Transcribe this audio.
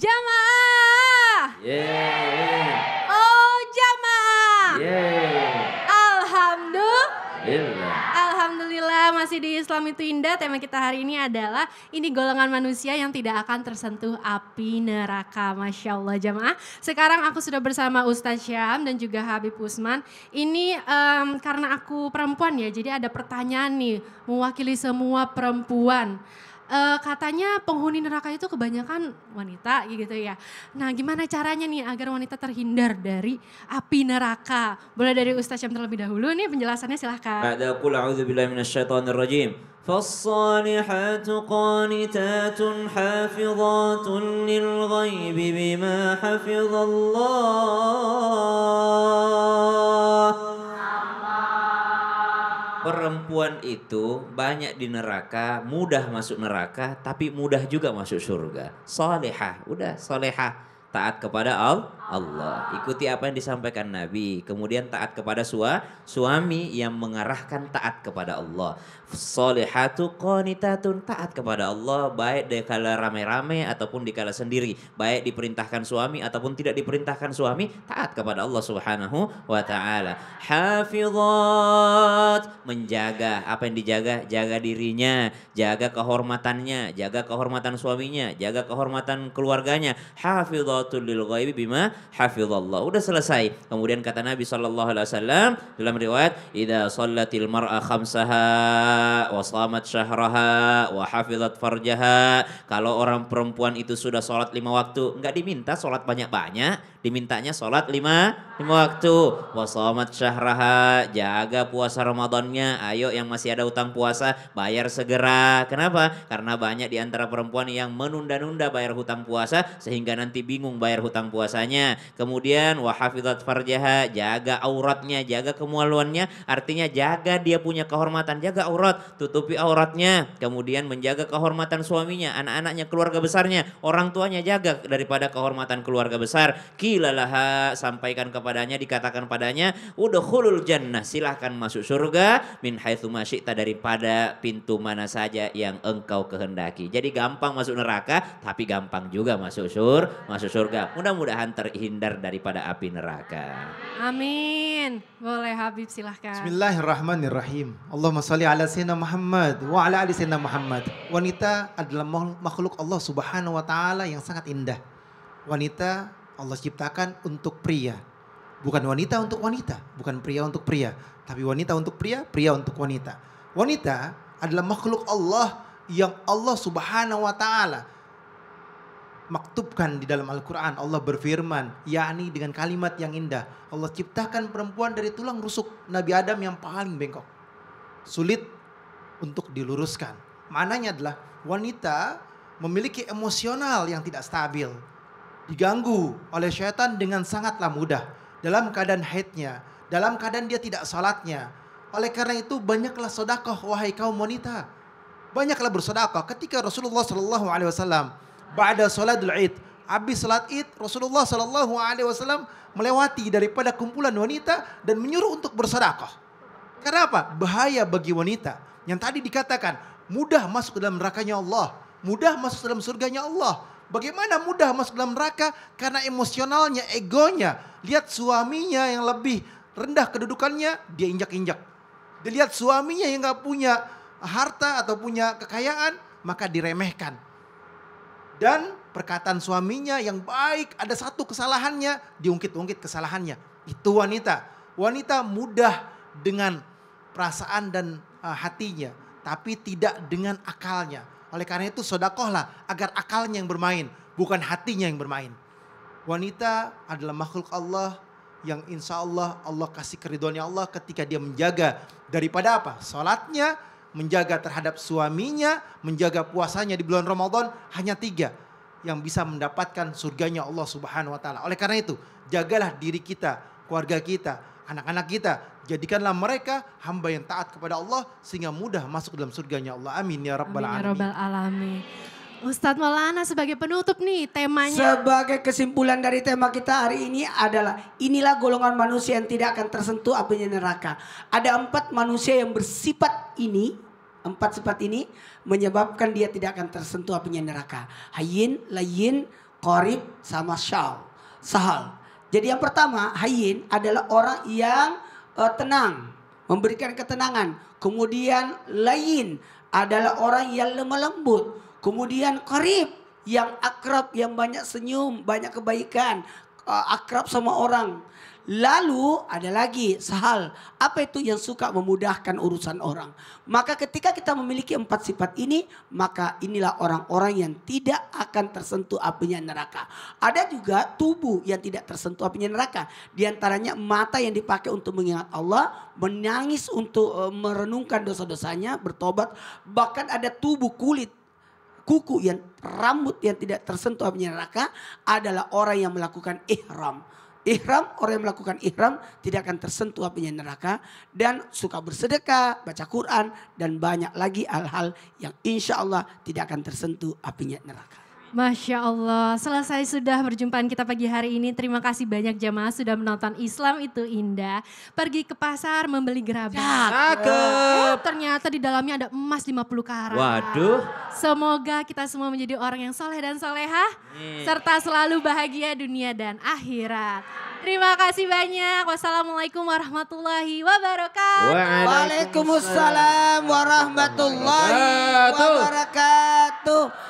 Jamaah. Yeah. Oh jamaah. Yeah. Alhamdulillah. Alhamdulillah masih di Islam itu indah. Tema kita hari ini adalah ini golongan manusia yang tidak akan tersentuh api neraka. Masya Allah jamaah. Sekarang aku sudah bersama Ustaz Syam dan juga Habib Usman. Ini um, karena aku perempuan ya, jadi ada pertanyaan nih mewakili semua perempuan uh, katanya penghuni neraka itu kebanyakan wanita gitu ya. Nah gimana caranya nih agar wanita terhindar dari api neraka? Boleh dari Ustaz yang terlebih dahulu nih penjelasannya silahkan. Ada rajim. فالصالحات قانتات حافظات للغيب بما حفظ الله perempuan itu banyak di neraka, mudah masuk neraka, tapi mudah juga masuk surga. Solehah, udah solehah, taat kepada Allah Allah. Ikuti apa yang disampaikan Nabi, kemudian taat kepada sua, suami yang mengarahkan taat kepada Allah. Solihatu qanitatun taat kepada Allah baik di kala rame-rame ataupun di kala sendiri, baik diperintahkan suami ataupun tidak diperintahkan suami, taat kepada Allah Subhanahu wa taala. Hafizat menjaga apa yang dijaga, jaga dirinya, jaga kehormatannya, jaga kehormatan suaminya, jaga kehormatan keluarganya. Hafizatul lil ghaibi bima hafizallah. Udah selesai. Kemudian kata Nabi sallallahu alaihi wasallam dalam riwayat, "Idza shallatil mar'a khamsaha wa shamat syahraha wa hafizat farjaha." Kalau orang perempuan itu sudah sholat lima waktu, enggak diminta sholat banyak-banyak, dimintanya sholat lima lima waktu. Wa shamat syahraha, jaga puasa Ramadannya. Ayo yang masih ada utang puasa, bayar segera. Kenapa? Karena banyak di antara perempuan yang menunda-nunda bayar hutang puasa sehingga nanti bingung bayar hutang puasanya Kemudian wahafizat farjaha, jaga auratnya, jaga kemaluannya, artinya jaga dia punya kehormatan, jaga aurat, tutupi auratnya, kemudian menjaga kehormatan suaminya, anak-anaknya, keluarga besarnya, orang tuanya jaga daripada kehormatan keluarga besar. Kilalaha sampaikan kepadanya, dikatakan padanya, udah udkhulul jannah, silahkan masuk surga min haitsu daripada pintu mana saja yang engkau kehendaki. Jadi gampang masuk neraka, tapi gampang juga masuk sur, masuk surga. Mudah-mudahan ter terhindar daripada api neraka. Amin. Boleh Habib silahkan. Bismillahirrahmanirrahim. Allahumma salli ala sayyidina Muhammad wa ala ali sayyidina Muhammad. Wanita adalah makhluk Allah subhanahu wa ta'ala yang sangat indah. Wanita Allah ciptakan untuk pria. Bukan wanita untuk wanita, bukan pria untuk pria. Tapi wanita untuk pria, pria untuk wanita. Wanita adalah makhluk Allah yang Allah subhanahu wa ta'ala maktubkan di dalam Al-Quran. Allah berfirman, yakni dengan kalimat yang indah. Allah ciptakan perempuan dari tulang rusuk Nabi Adam yang paling bengkok. Sulit untuk diluruskan. Mananya adalah wanita memiliki emosional yang tidak stabil. Diganggu oleh syaitan dengan sangatlah mudah. Dalam keadaan haidnya, dalam keadaan dia tidak salatnya. Oleh karena itu banyaklah sodakoh wahai kaum wanita. Banyaklah bersodakoh. Ketika Rasulullah Shallallahu Alaihi Wasallam ba'da salatul id. Habis salat id, Rasulullah sallallahu alaihi wasallam melewati daripada kumpulan wanita dan menyuruh untuk bersedekah. Kenapa? Bahaya bagi wanita. Yang tadi dikatakan, mudah masuk ke dalam nerakanya Allah, mudah masuk ke dalam surganya Allah. Bagaimana mudah masuk dalam neraka karena emosionalnya, egonya. Lihat suaminya yang lebih rendah kedudukannya, dia injak-injak. Dilihat suaminya yang nggak punya harta atau punya kekayaan, maka diremehkan dan perkataan suaminya yang baik, ada satu kesalahannya, diungkit-ungkit kesalahannya. Itu wanita. Wanita mudah dengan perasaan dan uh, hatinya, tapi tidak dengan akalnya. Oleh karena itu sodakohlah agar akalnya yang bermain, bukan hatinya yang bermain. Wanita adalah makhluk Allah yang insya Allah Allah kasih keriduannya Allah ketika dia menjaga daripada apa? Salatnya, menjaga terhadap suaminya, menjaga puasanya di bulan Ramadan hanya tiga yang bisa mendapatkan surganya Allah Subhanahu wa taala. Oleh karena itu, jagalah diri kita, keluarga kita, anak-anak kita, jadikanlah mereka hamba yang taat kepada Allah sehingga mudah masuk dalam surganya Allah. Amin ya rabbal ya alamin. alamin. Ustadz Maulana sebagai penutup nih temanya. Sebagai kesimpulan dari tema kita hari ini adalah inilah golongan manusia yang tidak akan tersentuh apinya neraka. Ada empat manusia yang bersifat ini, empat sifat ini menyebabkan dia tidak akan tersentuh apinya neraka. hayin layin, korib, sama syal, sahal. Jadi yang pertama hayin adalah orang yang uh, tenang, memberikan ketenangan. Kemudian lain adalah orang yang lemah lembut Kemudian karib yang akrab, yang banyak senyum, banyak kebaikan, eh, akrab sama orang. Lalu ada lagi sehal, apa itu yang suka memudahkan urusan orang. Maka ketika kita memiliki empat sifat ini, maka inilah orang-orang yang tidak akan tersentuh apinya neraka. Ada juga tubuh yang tidak tersentuh apinya neraka. Di antaranya mata yang dipakai untuk mengingat Allah, menangis untuk eh, merenungkan dosa-dosanya, bertobat. Bahkan ada tubuh kulit kuku yang rambut yang tidak tersentuh api neraka adalah orang yang melakukan ihram. Ihram, orang yang melakukan ihram tidak akan tersentuh api neraka dan suka bersedekah, baca Quran dan banyak lagi hal-hal yang insya Allah tidak akan tersentuh api neraka. Masya Allah, selesai sudah perjumpaan kita pagi hari ini. Terima kasih banyak jamaah sudah menonton Islam itu indah. Pergi ke pasar membeli gerabah. Cakep. Oh, ternyata di dalamnya ada emas 50 karat. Waduh. Semoga kita semua menjadi orang yang soleh dan soleha. Hmm. Serta selalu bahagia dunia dan akhirat. Terima kasih banyak. Wassalamualaikum warahmatullahi wabarakatuh. Waalaikumsalam warahmatullahi wabarakatuh.